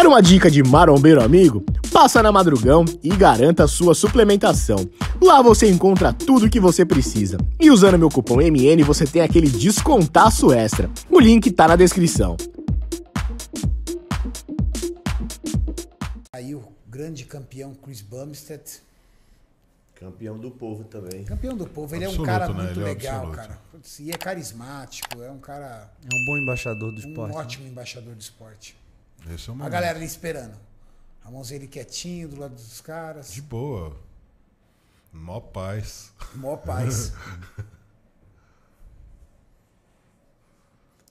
Quer uma dica de marombeiro amigo? Passa na Madrugão e garanta sua suplementação. Lá você encontra tudo o que você precisa. E usando meu cupom MN você tem aquele descontaço extra. O link tá na descrição. Aí o grande campeão Chris Bumstead. Campeão do povo também. Campeão do povo, ele absoluto, é um cara né? É muito é legal, absoluto. cara. E é carismático, é um cara. É um bom embaixador do esporte. Um né? ótimo né? embaixador do esporte. Esse é o A galera ali esperando. Ramonzinho ele quietinho, do lado dos caras. De boa. Mó paz. Mó paz.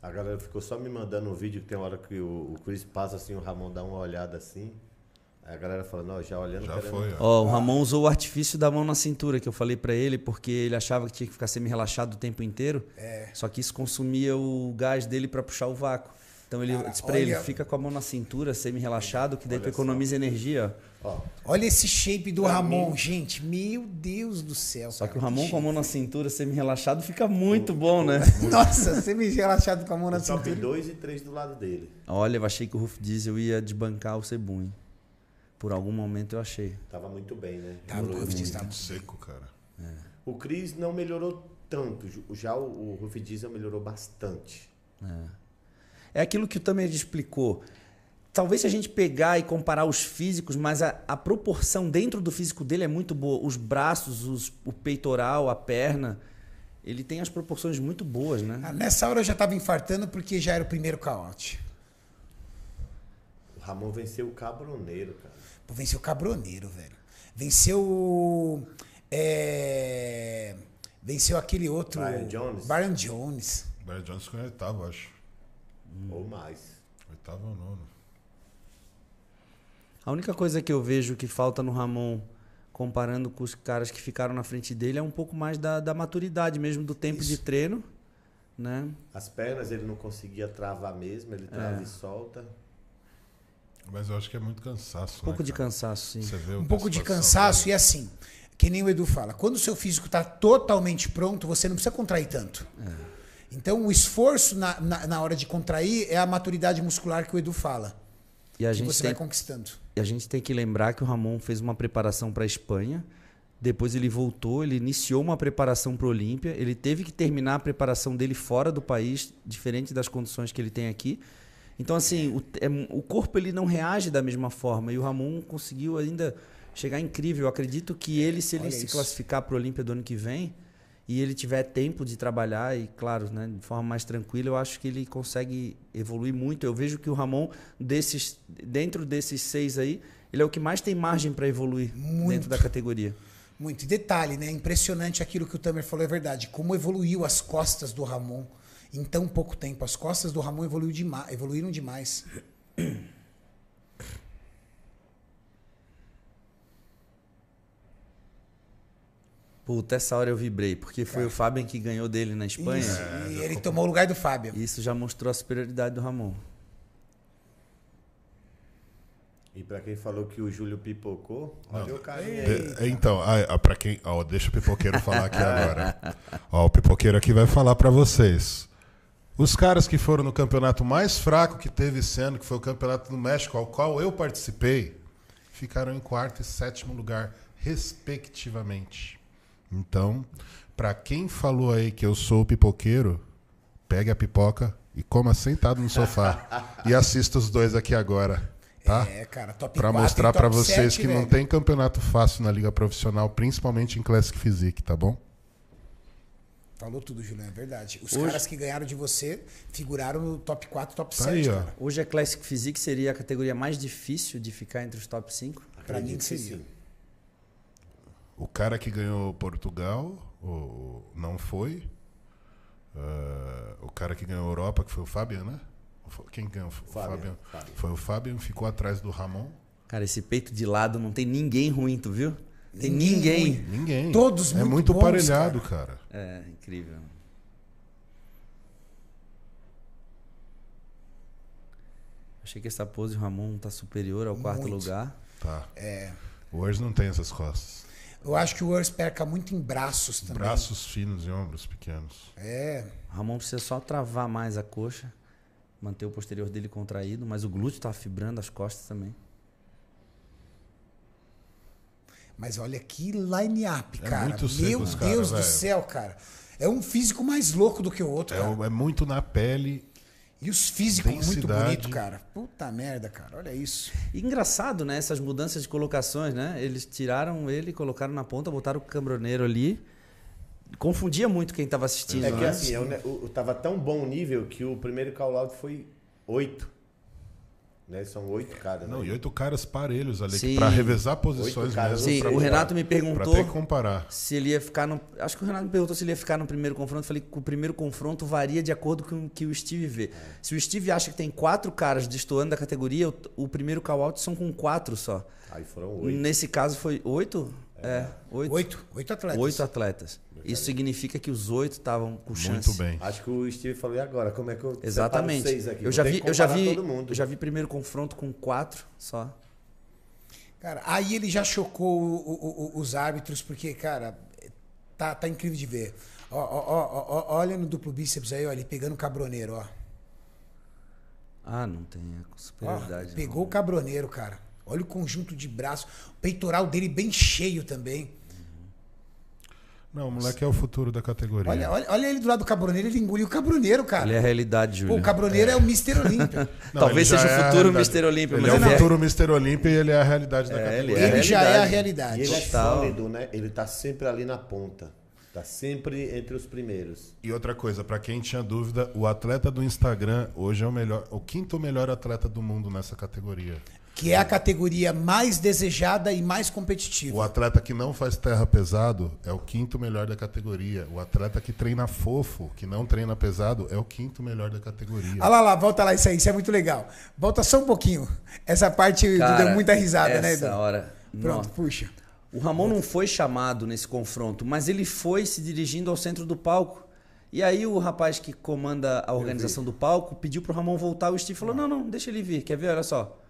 A galera ficou só me mandando um vídeo que tem hora que o, o Chris passa assim, o Ramon dá uma olhada assim. Aí a galera falando, ó, já olhando. Já querendo... foi, ó. ó. o Ramon usou o artifício da mão na cintura que eu falei para ele, porque ele achava que tinha que ficar semi-relaxado o tempo inteiro. É. Só que isso consumia o gás dele para puxar o vácuo. Então ele Cara, pra olha... ele, fica com a mão na cintura, semi-relaxado, que daí olha tu economiza só. energia. Ó. Olha esse shape do pra Ramon, mim. gente. Meu Deus do céu. Só cara, que o Ramon com a mão na cintura, semi-relaxado, fica muito o, bom, o, né? Nossa, semi-relaxado com a mão na eu cintura. Top 2 e 3 do lado dele. Olha, eu achei que o Ruf Diesel ia desbancar o Cebum, hein? Por algum momento eu achei. Tava muito bem, né? Tava, o Ruf Diesel tava seco, cara. É. O Cris não melhorou tanto. Já o, o Ruf Diesel melhorou bastante. É. É aquilo que o Tamer explicou. Talvez se a gente pegar e comparar os físicos, mas a, a proporção dentro do físico dele é muito boa. Os braços, os, o peitoral, a perna, ele tem as proporções muito boas, né? Ah, nessa hora eu já estava infartando porque já era o primeiro caote. O Ramon venceu o Cabroneiro, cara. Pô, venceu o Cabroneiro, velho. Venceu. É... Venceu aquele outro. Brian Jones. Brian Jones. Brian Jones 48, acho. Hum. Ou mais. Oitavo ou nono. A única coisa que eu vejo que falta no Ramon, comparando com os caras que ficaram na frente dele, é um pouco mais da, da maturidade mesmo, do tempo Isso. de treino. Né? As pernas ele não conseguia travar mesmo, ele trava é. e solta. Mas eu acho que é muito cansaço. Um pouco né, de cansaço, sim. um pouco de cansaço e assim, que nem o Edu fala, quando o seu físico está totalmente pronto, você não precisa contrair tanto. É. Então, o esforço na, na, na, hora de contrair é a maturidade muscular que o Edu fala. E a que gente você tem, vai conquistando. E a gente tem que lembrar que o Ramon fez uma preparação para a Espanha. Depois ele voltou, ele iniciou uma preparação para o Olímpia. Ele teve que terminar a preparação dele fora do país, diferente das condições que ele tem aqui. Então, assim, o, é, o corpo ele não reage da mesma forma. E o Ramon conseguiu ainda chegar incrível. Eu acredito que ele, se ele Olha se isso. classificar para o Olímpia do ano que vem, e ele tiver tempo de trabalhar e claro, né, de forma mais tranquila, eu acho que ele consegue evoluir muito. Eu vejo que o Ramon desses dentro desses seis aí, ele é o que mais tem margem para evoluir muito, dentro da categoria. Muito. E detalhe, né? Impressionante aquilo que o Tamer falou, é verdade. Como evoluiu as costas do Ramon em tão pouco tempo. As costas do Ramon evoluiu demais, evoluíram demais. Puta, essa hora eu vibrei, porque foi Cara. o é. Fábio que ganhou dele na Espanha. Isso, e é, ele tomou o lugar do Fábio. Isso já mostrou a superioridade do Ramon. E para quem falou que o Júlio pipocou, olha o carinha aí. É, então, para quem, ó, deixa o pipoqueiro falar aqui agora. Ó, o pipoqueiro aqui vai falar para vocês. Os caras que foram no campeonato mais fraco que teve sendo, que foi o campeonato do México, ao qual eu participei, ficaram em quarto e sétimo lugar, respectivamente. Então, para quem falou aí que eu sou pipoqueiro, pegue a pipoca e coma sentado no sofá e assista os dois aqui agora. Tá? É, cara, top Para mostrar para vocês 7, que velho. não tem campeonato fácil na liga profissional, principalmente em Classic Physique, tá bom? Falou tudo, Julião, é verdade. Os Hoje... caras que ganharam de você figuraram no top 4, top tá 7. Aí, Hoje a Classic Physique seria a categoria mais difícil de ficar entre os top 5? Para mim que seria. O cara que ganhou Portugal o, não foi. Uh, o cara que ganhou Europa, que foi o Fabian, né? Quem ganhou? Fabian, o Fabian. Foi o Fabian, ficou atrás do Ramon. Cara, esse peito de lado não tem ninguém ruim, tu viu? Tem ninguém. Ninguém. ninguém. Todos muito É muito bons, parelhado, cara. cara. É, incrível. Achei que essa pose do Ramon tá superior ao quarto muito. lugar. Tá. É. Hoje não tem essas costas. Eu acho que o Urs perca muito em braços também. Braços finos e ombros pequenos. É. Ramon precisa só travar mais a coxa, manter o posterior dele contraído, mas o glúteo tá fibrando as costas também. Mas olha que line-up, é cara. Meu Deus cara, do céu, cara. É um físico mais louco do que o outro. É, é muito na pele e os físicos muito bonito, cara. Puta merda, cara. Olha isso. E engraçado, né? Essas mudanças de colocações, né? Eles tiraram ele, colocaram na ponta, botaram o cambroneiro ali. Confundia muito quem estava assistindo. É que né? assim, eu, é eu, né, tava tão bom nível que o primeiro call-out foi oito né? São oito caras. Não, né? e oito caras parelhos ali, para revezar posições mesmo. Sim, o Renato me perguntou comparar. se ele ia ficar no. Acho que o Renato me perguntou se ele ia ficar no primeiro confronto. Eu falei que o primeiro confronto varia de acordo com o que o Steve vê. É. Se o Steve acha que tem quatro caras destoando da categoria, o, o primeiro call-out são com quatro só. Aí foram oito. Nesse caso foi oito? É, oito. Oito, oito atletas. Oito atletas. Isso significa que os oito estavam com chance. Muito bem. Acho que o Steve falou agora. Como é que eu Exatamente. Seis aqui? Eu já, vi, eu, já vi, eu já vi primeiro confronto com quatro só. Cara, aí ele já chocou o, o, o, os árbitros, porque, cara, tá, tá incrível de ver. Ó, ó, ó, olha no duplo bíceps aí, ó, ele pegando o cabroneiro, ó. Ah, não tem a superioridade. Ó, pegou não. o cabroneiro, cara. Olha o conjunto de braço. O peitoral dele bem cheio também. Não, o moleque é o futuro da categoria. Olha, olha, olha ele do lado do Cabroneiro, ele engoliu o Cabroneiro, cara. Ele é a realidade, Júlio. Pô, o Cabroneiro é, é, é o Mr. Olímpia. Talvez seja o futuro Mr. Olímpia. Ele é o futuro mister Mr. e ele é a realidade é, da é categoria. Ele, ele já é a realidade. E é ele é sólido, né? Ele tá sempre ali na ponta. Tá sempre entre os primeiros. E outra coisa, para quem tinha dúvida, o atleta do Instagram hoje é o melhor, o quinto melhor atleta do mundo nessa categoria que é a categoria mais desejada e mais competitiva. O atleta que não faz terra pesado é o quinto melhor da categoria. O atleta que treina fofo, que não treina pesado, é o quinto melhor da categoria. Olha ah lá, lá, volta lá, isso aí, isso é muito legal. Volta só um pouquinho. Essa parte Cara, deu muita risada, né, essa né, Edu? hora. Pronto, puxa. O Ramon não foi chamado nesse confronto, mas ele foi se dirigindo ao centro do palco. E aí o rapaz que comanda a organização do palco pediu pro Ramon voltar. O Steve falou: ah. não, não, deixa ele vir. Quer ver? Olha só.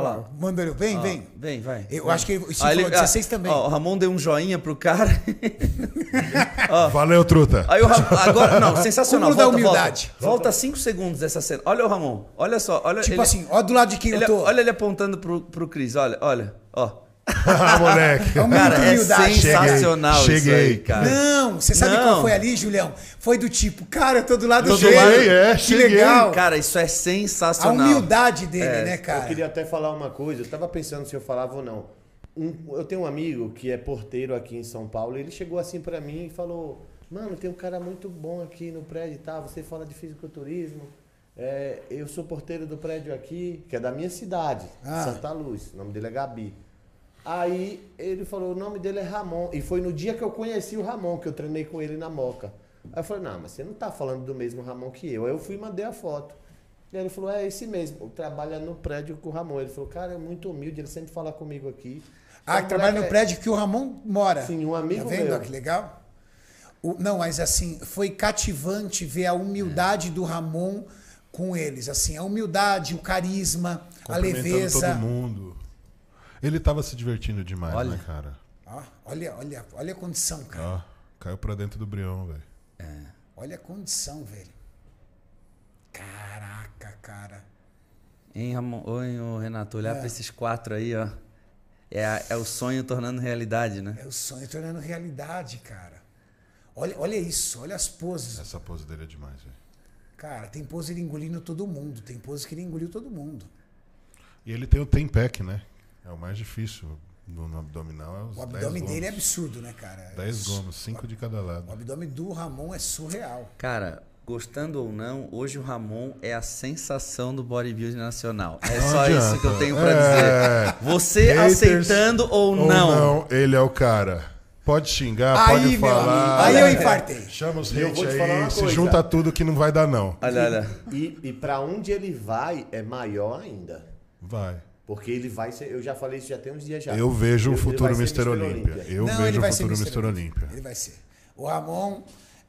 Olha lá. Mandando, vem, ah, vem. Vem, vai. Eu vem. acho que o ah, ele, falou 16 ah, também. Ó, o Ramon deu um joinha pro cara. ó, Valeu, truta. Aí o Ramon, agora, não, sensacional. Volta, da humildade. Volta 5 segundos essa cena. Olha o Ramon, olha só. Olha, tipo ele, assim, olha do lado de quem ele, eu é, tô. Olha ele apontando pro, pro Cris, olha, olha, ó ah, moleque. É cara, é sensacional cheguei, cheguei. Aí, cara. Não, você sabe Não. qual foi ali, Julião? Foi do tipo, cara, eu tô do lado dele. Cheguei, é, que cheguei. legal. Cara, isso é sensacional. A humildade dele, é. né, cara? Eu queria até falar uma coisa. Eu tava pensando se eu falava ou não. Um, eu tenho um amigo que é porteiro aqui em São Paulo. Ele chegou assim para mim e falou: Mano, tem um cara muito bom aqui no prédio e tá? tal. Você fala de fisiculturismo. É, eu sou porteiro do prédio aqui, que é da minha cidade, ah. Santa Luz. O nome dele é Gabi. Aí ele falou, o nome dele é Ramon. E foi no dia que eu conheci o Ramon, que eu treinei com ele na Moca. Aí eu falei, não, mas você não tá falando do mesmo Ramon que eu. Aí eu fui e mandei a foto. E ele falou, é esse mesmo, trabalha no prédio com o Ramon. Ele falou, cara, é muito humilde, ele sempre fala comigo aqui. Ah, que trabalha no é prédio que o Ramon mora. Sim, um amigo tá vendo? meu. Ah, que legal. O, não, mas assim, foi cativante ver a humildade é. do Ramon com eles. Assim, a humildade, o carisma, a leveza. todo mundo. Ele estava se divertindo demais, né, olha, né, cara? Ah, olha, olha, olha a condição, cara. caiu para dentro do brião, velho. É. Olha a condição, velho. Caraca, cara. Hein, Ramon, Oi, Renato, olhar é. para esses quatro aí, ó. É, é o sonho tornando realidade, né? É o sonho tornando realidade, cara. Olha, olha isso, olha as poses. Essa pose dele é demais, velho. Cara, tem pose ele engolindo todo mundo, tem pose que ele engoliu todo mundo. E ele tem o Tempec, né? É o mais difícil no, abdominal. É os o abdômen dele é absurdo, né, cara? 10 gomos, 5 de cada lado. O abdômen do Ramon é surreal. Cara, gostando ou não, hoje o Ramon é a sensação do bodybuilding nacional. É não só adianta. isso que eu tenho para é... dizer. Você Haters aceitando ou, ou não. não, ele é o cara. Pode xingar, aí, pode falar. Aí eu infartei. Chama os hate aí, se coisa. junta tudo que não vai dar não. Olha, olha. E, e para onde ele vai é maior ainda. Vai. Porque ele vai ser. Eu já falei isso já tem uns dias já. Eu vejo o futuro Mr. Olímpia. Eu vejo o futuro Mr. Olímpia. Ele vai ser. O Ramon,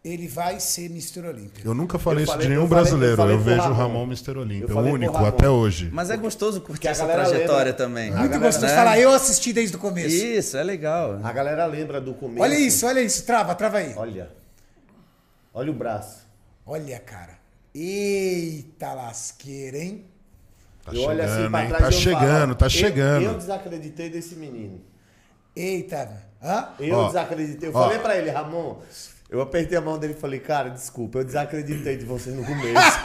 ele vai ser Mr. Olímpia. Eu nunca falei, eu falei isso de nenhum brasileiro. Eu, eu vejo o Ramon Mr. Olímpia, o único até hoje. Mas é gostoso curtir essa trajetória lembra. também. Muito gostoso falar, eu assisti desde o começo. Isso, é legal. A galera lembra do começo. Olha isso, olha isso. Trava, trava aí. Olha. Olha o braço. Olha, cara. Eita lasqueira, hein? Tá eu olho assim pra trás tá chegando, falo, tá chegando. Eu, eu, desacreditei desse menino. Eita, hã? Eu ó, desacreditei. Eu ó. falei pra ele, Ramon, eu apertei a mão dele e falei, cara, desculpa, eu desacreditei de vocês no começo.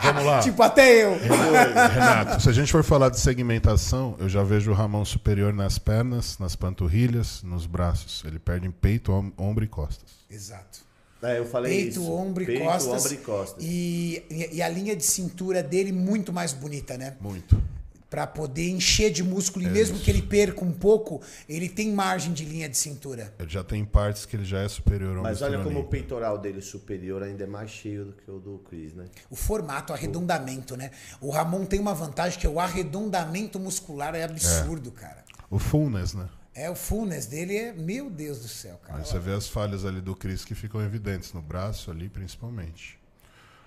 Vamos lá. Tipo, até eu. Renato, se a gente for falar de segmentação, eu já vejo o Ramon superior nas pernas, nas panturrilhas, nos braços. Ele perde em peito, ombro e costas. Exato. É, eu falei peito, isso. Ombro, peito, costas, ombro e costas. E, e a linha de cintura dele muito mais bonita, né? Muito para poder encher de músculo. E é mesmo isso. que ele perca um pouco, ele tem margem de linha de cintura. Ele já tem partes que ele já é superior ao Mas olha como o peitoral dele superior ainda é mais cheio do que o do Chris, né? O formato, o arredondamento, né? O Ramon tem uma vantagem que é o arredondamento muscular é absurdo, é. cara. O fullness, né? É, o fullness dele é. Meu Deus do céu, cara. Aí você vê as falhas ali do Chris que ficam evidentes, no braço ali principalmente.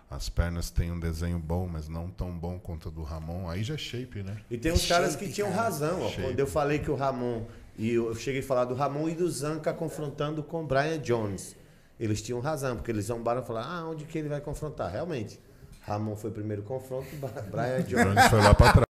As pernas têm um desenho bom, mas não tão bom quanto a do Ramon. Aí já é shape, né? E tem uns é shape, caras que tinham cara. razão. Ó, quando eu falei que o Ramon. E eu cheguei a falar do Ramon e do Zanca confrontando com o Brian Jones. Eles tinham razão, porque eles zombaram e falaram: ah, onde que ele vai confrontar? Realmente. Ramon foi o primeiro confronto, Brian Jones. Jones foi lá para trás.